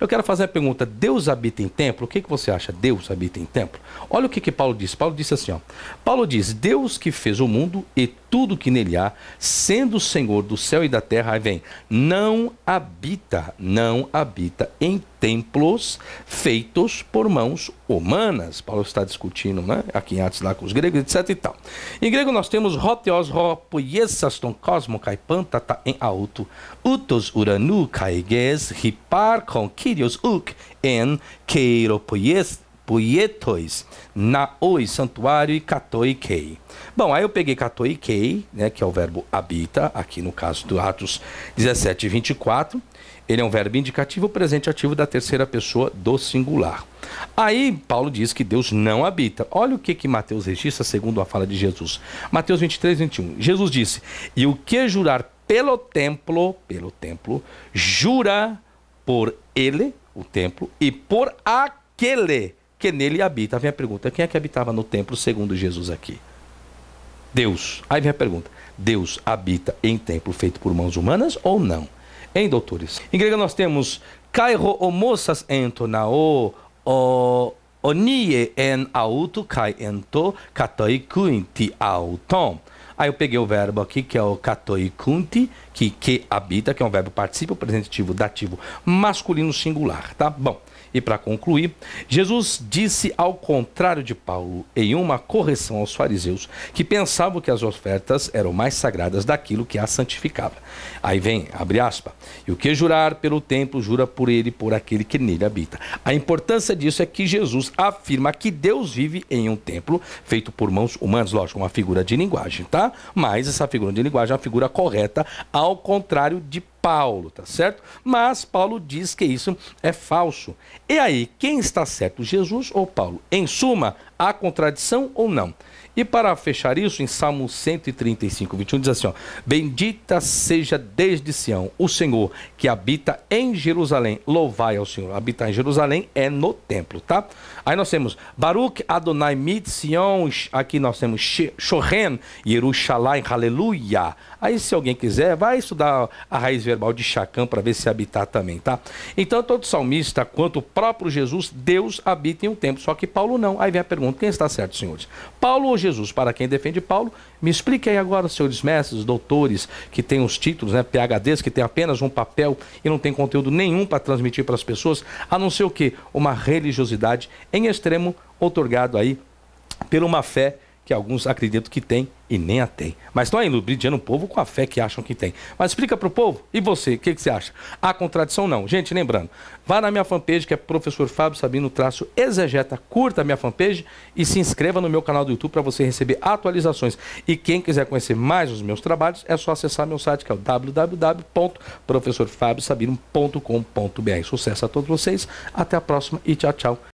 Eu quero fazer a pergunta: Deus habita em templo? O que, que você acha? Deus habita em templo? Olha o que, que Paulo diz. Paulo disse assim: ó, Paulo diz: Deus que fez o mundo e tudo que nele há, sendo o Senhor do céu e da terra, aí vem, não habita, não habita em templo templos feitos por mãos humanas. Paulo está discutindo né, aqui em Atos lá com os gregos, etc. E tal. Em grego nós temos roteos ropoiesaston cosmo kai pantata em alto, utos uranu kaiges hipar con kyrios uk en keiropoiestas Puietos, Naoi, santuário, e Katoikei. Bom, aí eu peguei Katoikei, né, que é o verbo habita, aqui no caso do Atos 17 e 24. Ele é um verbo indicativo presente ativo da terceira pessoa do singular. Aí Paulo diz que Deus não habita. Olha o que, que Mateus registra segundo a fala de Jesus. Mateus 23, 21. Jesus disse: E o que jurar pelo templo, pelo templo, jura por ele, o templo, e por aquele que nele habita. Aí vem a pergunta: quem é que habitava no templo segundo Jesus aqui? Deus. Aí vem a pergunta: Deus habita em templo feito por mãos humanas ou não? Em doutores. Em grego nós temos kairo homosas entonao o onie en auto kai ento katoikunti auton. Aí eu peguei o verbo aqui, que é o katoikunti, que, que habita, que é um verbo participio, presentativo, dativo, masculino singular, tá? Bom, e para concluir, Jesus disse ao contrário de Paulo, em uma correção aos fariseus, que pensavam que as ofertas eram mais sagradas daquilo que as santificava. Aí vem, abre aspas, e o que jurar pelo templo, jura por ele, por aquele que nele habita. A importância disso é que Jesus afirma que Deus vive em um templo feito por mãos humanas, lógico, uma figura de linguagem, tá? Mas essa figura de linguagem é uma figura correta, ao contrário de Paulo Paulo, tá certo? Mas Paulo diz que isso é falso. E aí, quem está certo, Jesus ou Paulo? Em suma, há contradição ou não? E para fechar isso, em Salmo 135, 21, diz assim: ó, Bendita seja desde Sião o Senhor que habita em Jerusalém. Louvai ao Senhor. Habitar em Jerusalém é no templo, tá? Aí nós temos Baruch Adonai Mit Sião. Aqui nós temos Shohen, Yerushalayim, Aleluia. Aí se alguém quiser, vai estudar a raiz verbal de Chacã para ver se habitar também, tá? Então, tanto o salmista quanto o próprio Jesus, Deus habita em um templo. Só que Paulo não. Aí vem a pergunta: quem está certo, senhores? Paulo ou Jesus? Jesus. Para quem defende Paulo, me explique aí agora, senhores mestres, doutores, que têm os títulos, né, PHDs, que têm apenas um papel e não tem conteúdo nenhum para transmitir para as pessoas, a não ser o quê? Uma religiosidade em extremo, otorgado aí por uma fé que alguns acreditam que tem e nem a tem. Mas estão aí brilhando o povo com a fé que acham que tem. Mas explica para o povo, e você, o que, que, você acha? Há contradição não? Gente, lembrando, vá na minha fanpage, que é professor Fábio Sabino, traço exegeta, curta a minha fanpage e se inscreva no meu canal do YouTube para você receber atualizações. E quem quiser conhecer mais os meus trabalhos, é só acessar meu site, que é o www.professorfabiosabino.com.br. Sucesso a todos vocês, até a próxima e tchau, tchau.